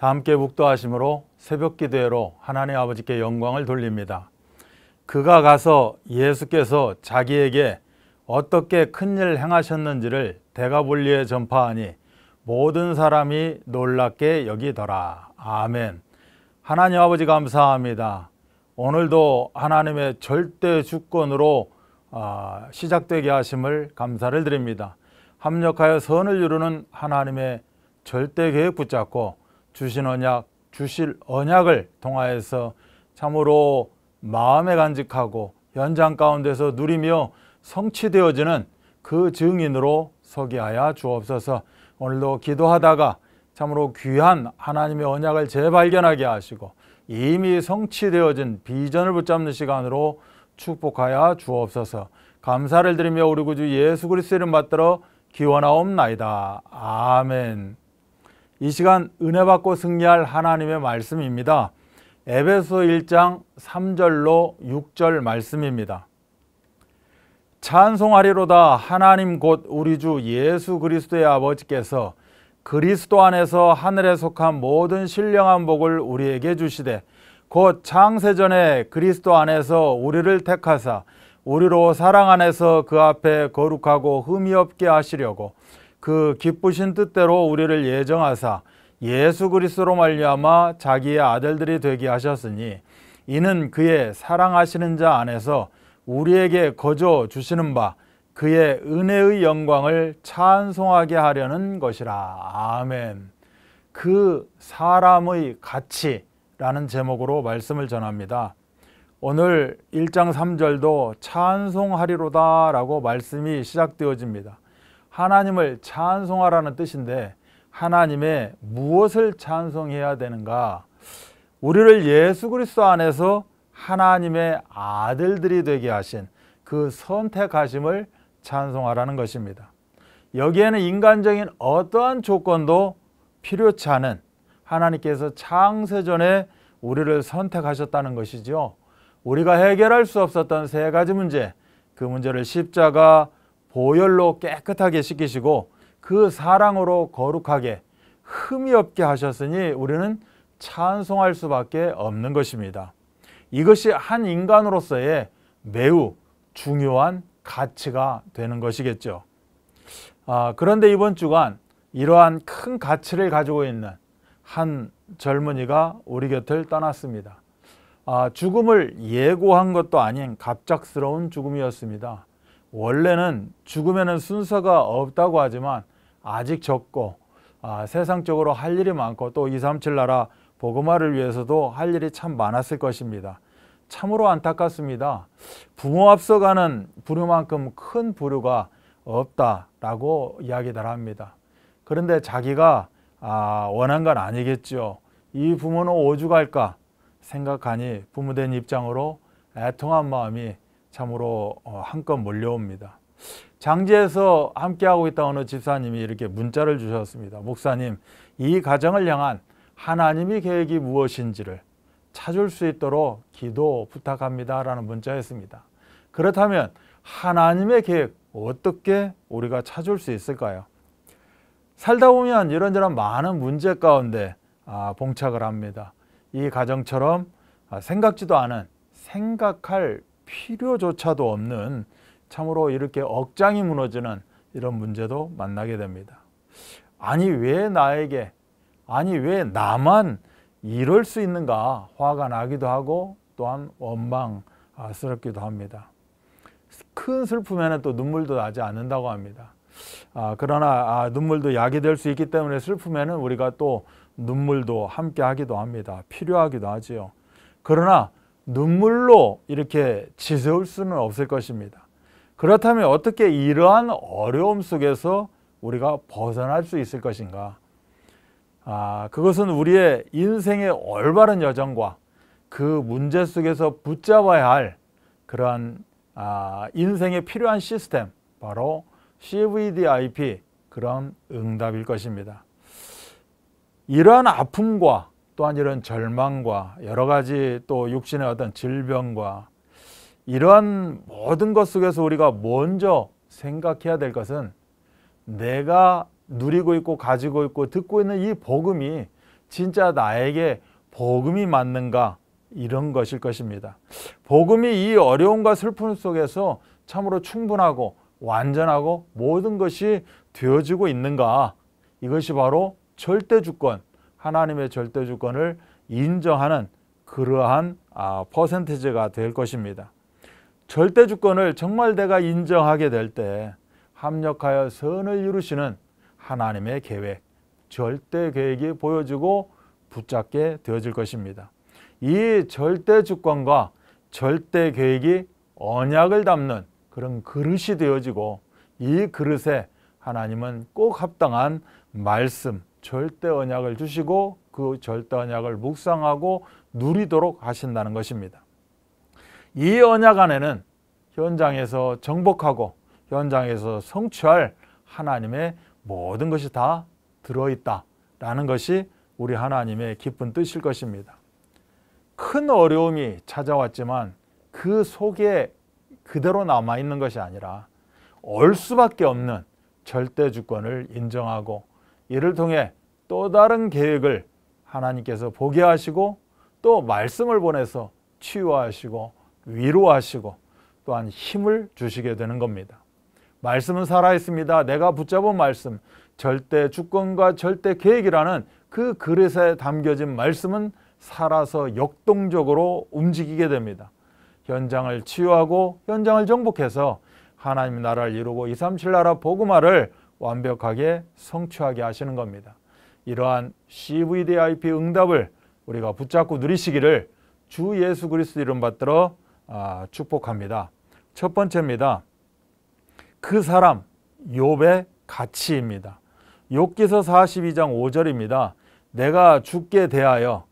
다 함께 묵도하심으로 새벽 기도회로 하나님 아버지께 영광을 돌립니다. 그가 가서 예수께서 자기에게 어떻게 큰 일 행하셨는지를 대가볼리에 전파하니 모든 사람이 놀랍게 여기더라. 아멘. 하나님 아버지 감사합니다. 오늘도 하나님의 절대 주권으로 아, 시작되게 하심을 감사를 드립니다. 합력하여 선을 이루는 하나님의 절대 계획 붙잡고 주신 언약, 주실 언약을 통하여서 참으로 마음에 간직하고 연장 가운데서 누리며 성취되어지는 그 증인으로 서게 하여 주옵소서 오늘도 기도하다가 참으로 귀한 하나님의 언약을 재발견하게 하시고 이미 성취되어진 비전을 붙잡는 시간으로 축복하여 주옵소서 감사를 드리며 우리 구주 예수 그리스도를 받들어 기원하옵나이다. 아멘. 이 시간 은혜 받고 승리할 하나님의 말씀입니다. 에베소 1장 3절로 6절 말씀입니다. 찬송하리로다 하나님 곧 우리 주 예수 그리스도의 아버지께서 그리스도 안에서 하늘에 속한 모든 신령한 복을 우리에게 주시되 곧 창세전에 그리스도 안에서 우리를 택하사 우리로 사랑 안에서 그 앞에 거룩하고 흠이 없게 하시려고 그 기쁘신 뜻대로 우리를 예정하사 예수 그리스도로 말미암아 자기의 아들들이 되게 하셨으니 이는 그의 사랑하시는 자 안에서 우리에게 거저 주시는 바 그의 은혜의 영광을 찬송하게 하려는 것이라. 아멘. 그 사람의 가치라는 제목으로 말씀을 전합니다. 오늘 1장 3절도 찬송하리로다라고 말씀이 시작되어집니다. 하나님을 찬송하라는 뜻인데 하나님의 무엇을 찬송해야 되는가? 우리를 예수 그리스도 안에서 하나님의 아들들이 되게 하신 그 선택하심을 찬송하라는 것입니다. 여기에는 인간적인 어떠한 조건도 필요치 않은 하나님께서 창세전에 우리를 선택하셨다는 것이죠. 우리가 해결할 수 없었던 세 가지 문제, 그 문제를 십자가 보혈로 깨끗하게 씻기시고 그 사랑으로 거룩하게 흠이 없게 하셨으니 우리는 찬송할 수밖에 없는 것입니다. 이것이 한 인간으로서의 매우 중요한 가치가 되는 것이겠죠. 아, 그런데 이번 주간 이러한 큰 가치를 가지고 있는 한 젊은이가 우리 곁을 떠났습니다. 아, 죽음을 예고한 것도 아닌 갑작스러운 죽음이었습니다. 원래는 죽으면 순서가 없다고 하지만 아직 적고 아, 세상적으로 할 일이 많고 또237 나라 보그마를 위해서도 할 일이 참 많았을 것입니다. 참으로 안타깝습니다. 부모 앞서가는 부류만큼 큰 부류가 없다라고 이야기들 합니다. 그런데 자기가 아, 원한 건 아니겠죠. 이 부모는 오죽할까 생각하니 부모된 입장으로 애통한 마음이 참으로 어, 한껏 몰려옵니다. 장지에서 함께하고 있던 어느 집사님이 이렇게 문자를 주셨습니다. 목사님, 이 가정을 향한 하나님의 계획이 무엇인지를 찾을 수 있도록 기도 부탁합니다. 라는 문자였습니다. 그렇다면 하나님의 계획 어떻게 우리가 찾을 수 있을까요? 살다 보면 이런저런 많은 문제 가운데 아, 봉착을 합니다. 이 가정처럼 아, 생각지도 않은 생각할 필요조차도 없는 참으로 이렇게 억장이 무너지는 이런 문제도 만나게 됩니다. 아니 왜 나에게 아니 왜 나만 이럴 수 있는가 화가 나기도 하고 또한 원망스럽기도 합니다. 큰 슬픔에는 또 눈물도 나지 않는다고 합니다. 아, 그러나 아, 눈물도 약이 될 수 있기 때문에 슬픔에는 우리가 또 눈물도 함께 하기도 합니다. 필요하기도 하지요. 그러나 눈물로 이렇게 지새울 수는 없을 것입니다. 그렇다면 어떻게 이러한 어려움 속에서 우리가 벗어날 수 있을 것인가? 아, 그것은 우리의 인생의 올바른 여정과 그 문제 속에서 붙잡아야 할 그러한 아, 인생에 필요한 시스템, 바로 CVDIP, 그런 응답일 것입니다. 이러한 아픔과 또한 이런 절망과 여러 가지 또 육신의 어떤 질병과 이러한 모든 것 속에서 우리가 먼저 생각해야 될 것은 내가 누리고 있고 가지고 있고 듣고 있는 이 복음이 진짜 나에게 복음이 맞는가 이런 것일 것입니다. 복음이 이 어려움과 슬픔 속에서 참으로 충분하고 완전하고 모든 것이 되어지고 있는가 이것이 바로 절대 주권 하나님의 절대 주권을 인정하는 그러한 아, 퍼센테이지가 될 것입니다. 절대 주권을 정말 내가 인정하게 될 때 합력하여 선을 이루시는 하나님의 계획, 절대 계획이 보여지고 붙잡게 되어질 것입니다. 이 절대 주권과 절대 계획이 언약을 담는 그런 그릇이 되어지고 이 그릇에 하나님은 꼭 합당한 말씀, 절대 언약을 주시고 그 절대 언약을 묵상하고 누리도록 하신다는 것입니다. 이 언약 안에는 현장에서 정복하고 현장에서 성취할 하나님의 모든 것이 다 들어있다라는 것이 우리 하나님의 깊은 뜻일 것입니다. 큰 어려움이 찾아왔지만 그 속에 그대로 남아있는 것이 아니라 얼 수밖에 없는 절대 주권을 인정하고 이를 통해 또 다른 계획을 하나님께서 보게 하시고 또 말씀을 보내서 치유하시고 위로하시고 또한 힘을 주시게 되는 겁니다. 말씀은 살아있습니다. 내가 붙잡은 말씀, 절대 주권과 절대 계획이라는 그 그릇에 담겨진 말씀은 살아서 역동적으로 움직이게 됩니다. 현장을 치유하고 현장을 정복해서 하나님 나라를 이루고 237 나라 복음화를 완벽하게 성취하게 하시는 겁니다. 이러한 CVDIP 응답을 우리가 붙잡고 누리시기를 주 예수 그리스 이름 받들어 아, 축복합니다. 첫 번째입니다. 그 사람 욥의 가치입니다. 욥기서 42장 5절입니다. 내가 죽게 대하여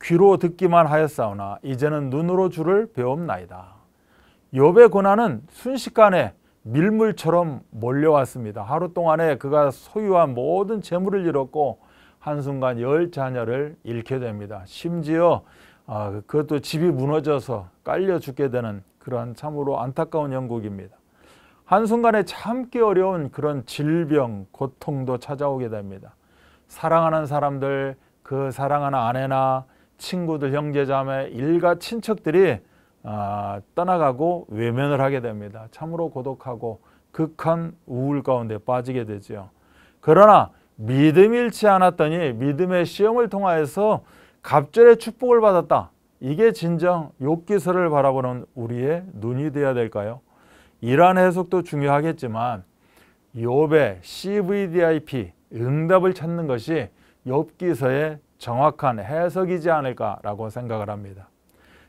귀로 듣기만 하였사오나 이제는 눈으로 주를 배옵나이다. 욥의 고난은 순식간에 밀물처럼 몰려왔습니다. 하루 동안에 그가 소유한 모든 재물을 잃었고 한순간 열 자녀를 잃게 됩니다. 심지어 아, 그것도 집이 무너져서 깔려 죽게 되는 그러 참으로 안타까운 영국입니다. 한순간에 참기 어려운 그런 질병, 고통도 찾아오게 됩니다. 사랑하는 사람들, 그 사랑하는 아내나 친구들, 형제자매, 일가 친척들이 아, 떠나가고 외면을 하게 됩니다. 참으로 고독하고 극한 우울 가운데 빠지게 되지 그러나 믿음 잃지 않았더니 믿음의 시험을 통하여서 갑절의 축복을 받았다. 이게 진정 욕기서를 바라보는 우리의 눈이 되어야 될까요? 이러한 해석도 중요하겠지만 욥의 CVDIP 응답을 찾는 것이 욥기서의 정확한 해석이지 않을까라고 생각을 합니다.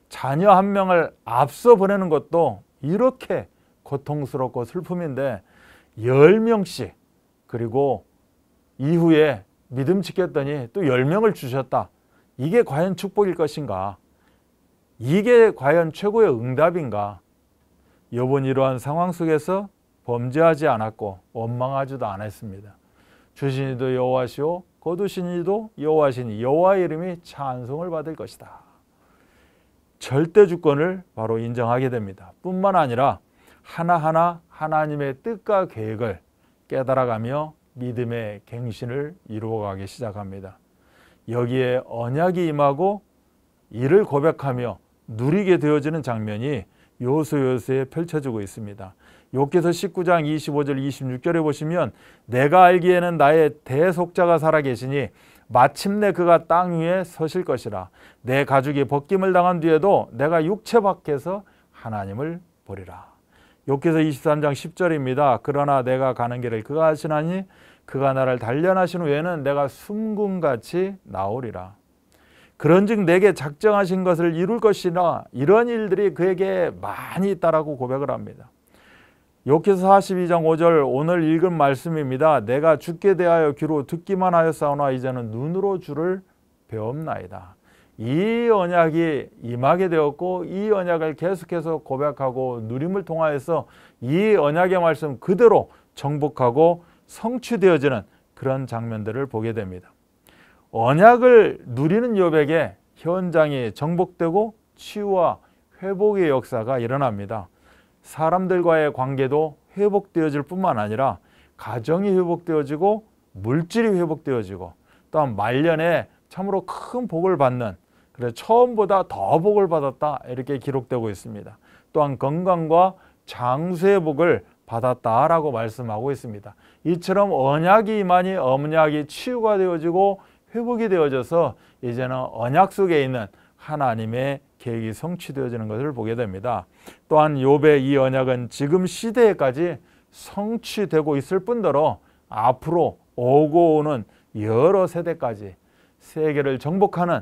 자녀 한 명을 앞서 보내는 것도 이렇게 고통스럽고 슬픔인데 10명씩 그리고 이후에 믿음 지켰더니 또 10명을 주셨다. 이게 과연 축복일 것인가? 이게 과연 최고의 응답인가? 여본 이러한 상황 속에서 범죄하지 않았고 원망하지도 않았습니다. 주신이도 여호와시오 거두신이도 여호와시니 여호와 이름이 찬송을 받을 것이다. 절대 주권을 바로 인정하게 됩니다. 뿐만 아니라 하나하나 하나님의 뜻과 계획을 깨달아가며 믿음의 갱신을 이루어가기 시작합니다. 여기에 언약이 임하고 이를 고백하며 누리게 되어지는 장면이 요소요소에 펼쳐지고 있습니다. 욕기서 19장 25절 26절에 보시면 내가 알기에는 나의 대속자가 살아계시니 마침내 그가 땅 위에 서실 것이라 내 가죽이 벗김을 당한 뒤에도 내가 육체 밖에서 하나님을 보리라. 욕기서 23장 10절입니다. 그러나 내가 가는 길을 그가 하시나니 그가 나를 단련하신 후에는 내가 숨금같이 나오리라. 그런즉 내게 작정하신 것을 이룰 것이나 이런 일들이 그에게 많이 있다라고 고백을 합니다. 요기서 42장 5절 오늘 읽은 말씀입니다. 내가 죽게 대하여 귀로 듣기만 하였사오나 이제는 눈으로 주를 배옵나이다. 이 언약이 임하게 되었고 이 언약을 계속해서 고백하고 누림을 통하여서 이 언약의 말씀 그대로 정복하고 성취되어지는 그런 장면들을 보게 됩니다. 언약을 누리는 욥에 현장이 정복되고 치유와 회복의 역사가 일어납니다. 사람들과의 관계도 회복되어질 뿐만 아니라 가정이 회복되어지고 물질이 회복되어지고 또한 말년에 참으로 큰 복을 받는 그래 서 처음보다 더 복을 받았다 이렇게 기록되고 있습니다. 또한 건강과 장수의 복을 받았다라고 말씀하고 있습니다. 이처럼 언약이 임하 언약이 치유가 되어지고 회복이 되어져서 이제는 언약 속에 있는 하나님의 계획이 성취되어지는 것을 보게 됩니다. 또한 욥의 이 언약은 지금 시대에까지 성취되고 있을 뿐더러 앞으로 오고 오는 여러 세대까지 세계를 정복하는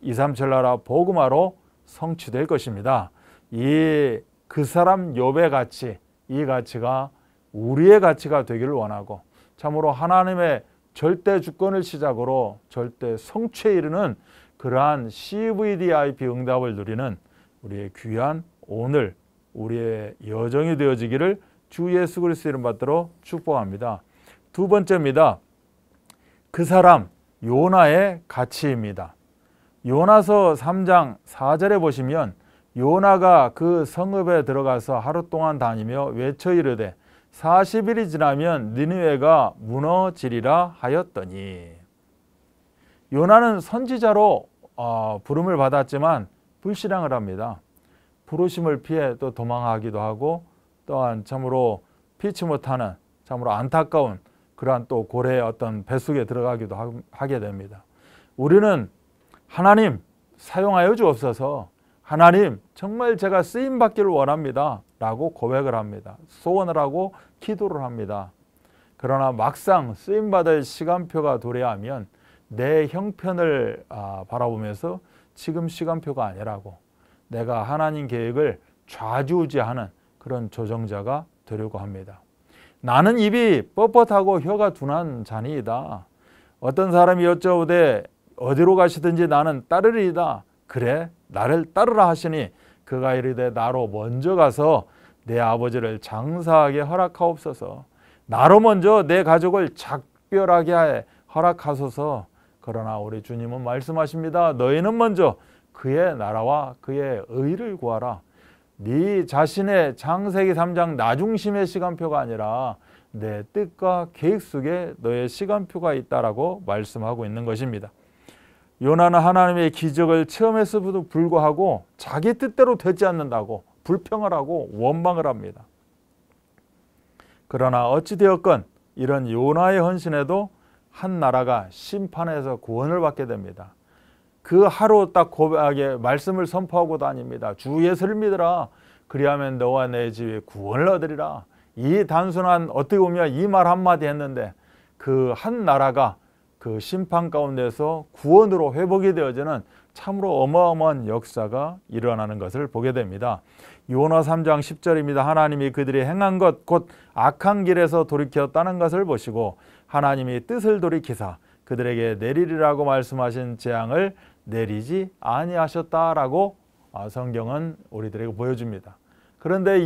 이삼천 나라 복음화로 성취될 것입니다. 이 그 사람 욥의 가치, 이 가치가 우리의 가치가 되기를 원하고 참으로 하나님의 절대 주권을 시작으로 절대 성취에 이르는 그러한 CVDIP 응답을 누리는 우리의 귀한 오늘 우리의 여정이 되어지기를 주 예수 그리스도 이름 받들어 축복합니다. 두 번째입니다. 그 사람 요나의 가치입니다. 요나서 3장 4절에 보시면 요나가 그 성읍에 들어가서 하루 동안 다니며 외쳐 이르되 40일이 지나면 니느웨가 무너지리라 하였더니 요나는 선지자로 어, 부름을 받았지만 불신앙을 합니다. 부르심을 피해 또 도망하기도 하고 또한 참으로 피치 못하는 참으로 안타까운 그러한 또 고래의 어떤 뱃속에 들어가기도 하, 하게 됩니다. 우리는 하나님 사용하여 주옵소서 하나님 정말 제가 쓰임 받기를 원합니다 라고 고백을 합니다. 소원을 하고 기도를 합니다. 그러나 막상 쓰임 받을 시간표가 도래하면 내 형편을 아, 바라보면서 지금 시간표가 아니라고 내가 하나님 계획을 좌지우지하는 그런 조정자가 되려고 합니다. 나는 입이 뻣뻣하고 혀가 둔한 자이다 어떤 사람이 여쭤오되 어디로 가시든지 나는 따르리다 그래 나를 따르라 하시니 그가 이르되 나로 먼저 가서 내 아버지를 장사하게 허락하옵소서. 나로 먼저 내 가족을 작별하게 하에 허락하소서. 그러나 우리 주님은 말씀하십니다. 너희는 먼저 그의 나라와 그의 의를 구하라. 네 자신의 장세기 3장 나중심의 시간표가 아니라 내 뜻과 계획 속에 너의 시간표가 있다라고 말씀하고 있는 것입니다. 요나는 하나님의 기적을 체험했음에도 불구하고 자기 뜻대로 되지 않는다고 불평을 하고 원망을 합니다. 그러나 어찌되었건 이런 요나의 헌신에도 한 나라가 심판에서 구원을 받게 됩니다. 그 하루 딱 고백하게 말씀을 선포하고 다닙니다. 주 예수를 믿으라. 그리하면 너와 내 집에 구원을 얻으리라. 이 단순한 어떻게 보면 이 말 한마디 했는데 그 한 나라가 그 심판 가운데서 구원으로 회복이 되어지는 참으로 어마어마한 역사가 일어나는 것을 보게 됩니다. 요나 3장 10절입니다. 하나님이 그들이 행한 것 곧 악한 길에서 돌이켰다는 것을 보시고 하나님이 뜻을 돌이키사 그들에게 내리리라고 말씀하신 재앙을 내리지 아니하셨다라고 아, 성경은 우리들에게 보여줍니다. 그런데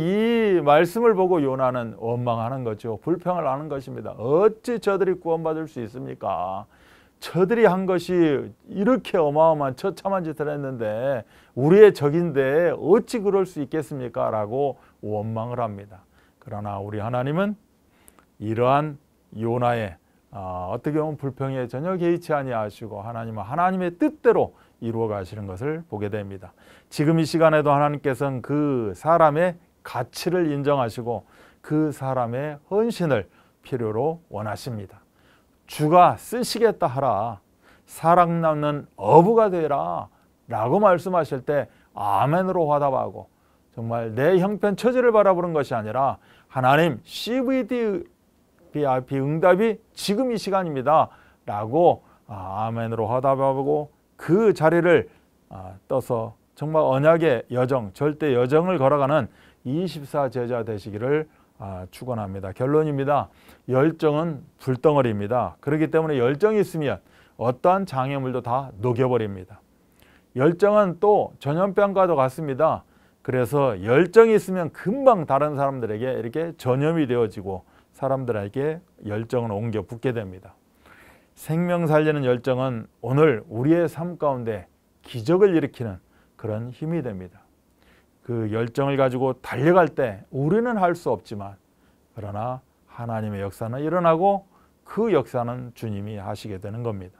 이 말씀을 보고 요나는 원망하는 거죠. 불평을 하는 것입니다. 어찌 저들이 구원받을 수 있습니까? 저들이 한 것이 이렇게 어마어마한 처참한 짓을 했는데 우리의 적인데 어찌 그럴 수 있겠습니까? 라고 원망을 합니다. 그러나 우리 하나님은 이러한 요나의 아, 어떻게 보면 불평에 전혀 개의치 아니하시고 하나님은 하나님의 뜻대로 이루어 가시는 것을 보게 됩니다. 지금 이 시간에도 하나님께서는 그 사람의 가치를 인정하시고 그 사람의 헌신을 필요로 원하십니다. 주가 쓰시겠다 하라. 사랑 남는 어부가 되라. 라고 말씀하실 때 아멘으로 화답하고 정말 내 형편 처지를 바라보는 것이 아니라 하나님 CVD RP 그 응답이 지금 이 시간입니다. 라고 아, 아멘으로 화답하고 그 자리를 아, 떠서 정말 언약의 여정, 절대 여정을 걸어가는 24제자 되시기를 아, 축원합니다. 결론입니다. 열정은 불덩어리입니다. 그렇기 때문에 열정이 있으면 어떠한 장애물도 다 녹여버립니다. 열정은 또 전염병과도 같습니다. 그래서 열정이 있으면 금방 다른 사람들에게 이렇게 전염이 되어지고 사람들에게 열정을 옮겨 붙게 됩니다. 생명 살리는 열정은 오늘 우리의 삶 가운데 기적을 일으키는 그런 힘이 됩니다. 그 열정을 가지고 달려갈 때 우리는 할 수 없지만 그러나 하나님의 역사는 일어나고 그 역사는 주님이 하시게 되는 겁니다.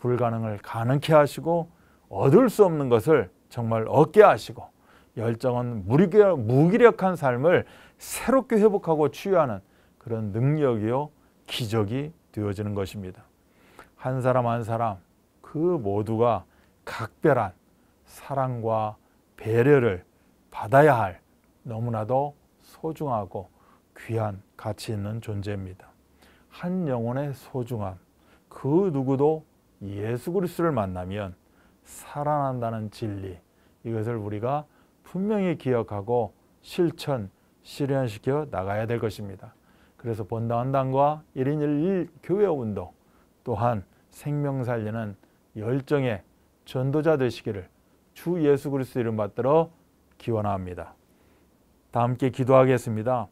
불가능을 가능케 하시고 얻을 수 없는 것을 정말 얻게 하시고 열정은 무기력한 삶을 새롭게 회복하고 치유하는 그런 능력이요 기적이 되어지는 것입니다. 한 사람 한 사람 그 모두가 각별한 사랑과 배려를 받아야 할 너무나도 소중하고 귀한 가치 있는 존재입니다. 한 영혼의 소중함 그 누구도 예수 그리스도를 만나면 살아난다는 진리 이것을 우리가 분명히 기억하고 실천 실현시켜 나가야 될 것입니다. 그래서 본다운당과 1인 1일 교회 운동 또한 생명 살리는 열정의 전도자 되시기를 주 예수 그리스도 이름 받들어 기원합니다. 다 함께 기도하겠습니다.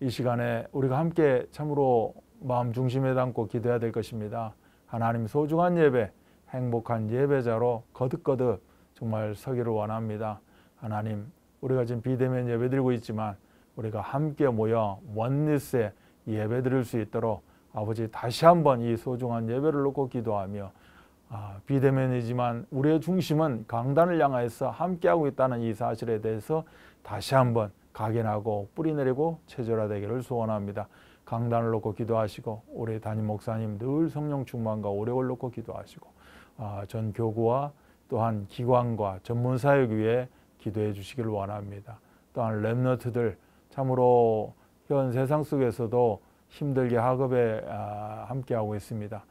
이 시간에 우리가 함께 참으로 마음 중심에 담고 기도해야 될 것입니다. 하나님 소중한 예배, 행복한 예배자로 거듭거듭 정말 서기를 원합니다. 하나님, 우리가 지금 비대면 예배드리고 있지만 우리가 함께 모여 원리스에 예배 드릴 수 있도록 아버지 다시 한번 이 소중한 예배를 놓고 기도하며 아, 비대면이지만 우리의 중심은 강단을 향하여서 함께하고 있다는 이 사실에 대해서 다시 한번 각인하고 뿌리내리고 체절화되기를 소원합니다. 강단을 놓고 기도하시고 우리 담임 목사님 늘 성령 충만과 오력을 놓고 기도하시고 아, 전 교구와 또한 기관과 전문사역 위에 기도해 주시기 원합니다. 또한 랩너트들 참으로 현 세상 속에서도 힘들게 학업에 아, 함께하고 있습니다.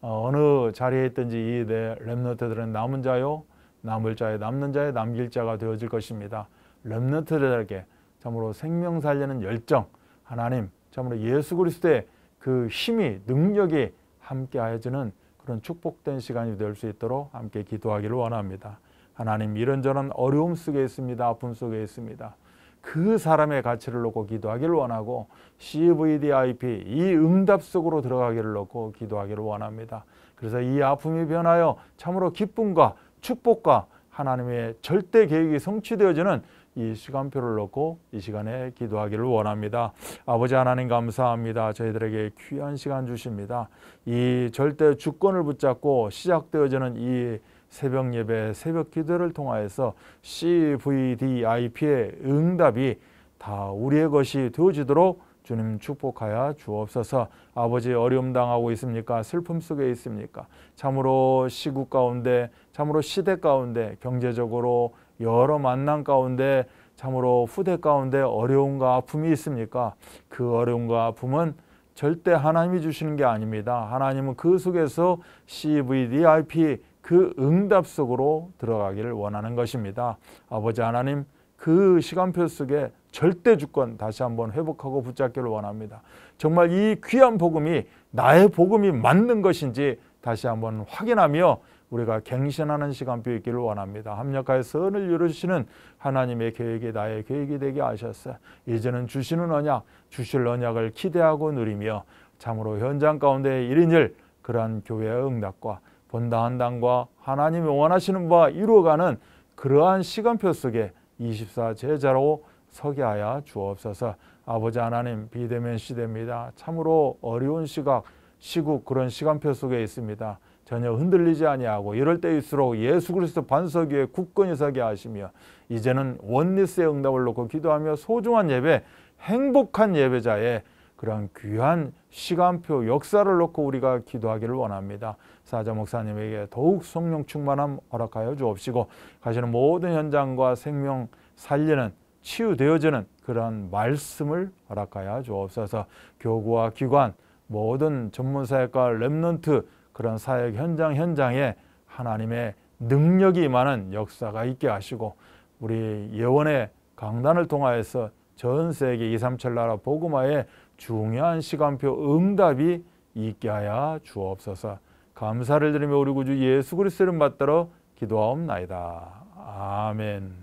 어, 어느 자리에 있든지 이내 렘너트들은 남은 자요, 남을 자에 남는 자에 남길 자가 되어질 것입니다. 렘너트들에게 참으로 생명 살리는 열정, 하나님, 참으로 예수 그리스도의 그 힘이, 능력이 함께하여지는 그런 축복된 시간이 될 수 있도록 함께 기도하기를 원합니다. 하나님, 이런저런 어려움 속에 있습니다. 아픔 속에 있습니다. 그 사람의 가치를 놓고 기도하기를 원하고 CVDIP 이 응답 속으로 들어가기를 놓고 기도하기를 원합니다. 그래서 이 아픔이 변하여 참으로 기쁨과 축복과 하나님의 절대 계획이 성취되어지는 이 시간표를 놓고 이 시간에 기도하기를 원합니다. 아버지 하나님 감사합니다. 저희들에게 귀한 시간 주십니다. 이 절대 주권을 붙잡고 시작되어지는 이 새벽 예배, 새벽 기도를 통하여서 CVDIP의 응답이 다 우리의 것이 되어지도록 주님 축복하여 주옵소서 아버지 어려움 당하고 있습니까? 슬픔 속에 있습니까? 참으로 시국 가운데, 참으로 시대 가운데, 경제적으로 여러 만남 가운데, 참으로 후대 가운데 어려움과 아픔이 있습니까? 그 어려움과 아픔은 절대 하나님이 주시는 게 아닙니다. 하나님은 그 속에서 CVDIP 그 응답 속으로 들어가기를 원하는 것입니다. 아버지 하나님 그 시간표 속에 절대 주권 다시 한번 회복하고 붙잡기를 원합니다. 정말 이 귀한 복음이 나의 복음이 맞는 것인지 다시 한번 확인하며 우리가 갱신하는 시간표 있기를 원합니다. 합력하여 선을 이루시는 하나님의 계획이 나의 계획이 되게 하셨어 이제는 주시는 언약, 주실 언약을 기대하고 누리며 참으로 현장 가운데 일인 일 그러한 교회의 응답과 본다한당과 하나님이 원하시는 바 이루어가는 그러한 시간표 속에 24제자로 서게 하여 주옵소서 아버지 하나님 비대면 시대입니다. 참으로 어려운 시각, 시국 그런 시간표 속에 있습니다. 전혀 흔들리지 아니하고 이럴 때일수록 예수 그리스도 반석 위에 굳건히 서게 하시며 이제는 원리스의 응답을 놓고 기도하며 소중한 예배, 행복한 예배자의 그러한 귀한 시간표 역사를 놓고 우리가 기도하기를 원합니다. 사자 목사님에게 더욱 성령 충만함 허락하여 주옵시고 가시는 모든 현장과 생명 살리는 치유되어지는 그러한 말씀을 허락하여 주옵소서 교구와 기관 모든 전문사역과 랩넌트 그런 사역 현장 현장에 하나님의 능력이 많은 역사가 있게 하시고 우리 예원의 강단을 통하여서 전 세계 2, 3천 나라 복음화에 중요한 시간표 응답이 있게 하여 주옵소서. 감사를 드리며 우리 구주 예수 그리스도를 받들어 기도하옵나이다. 아멘.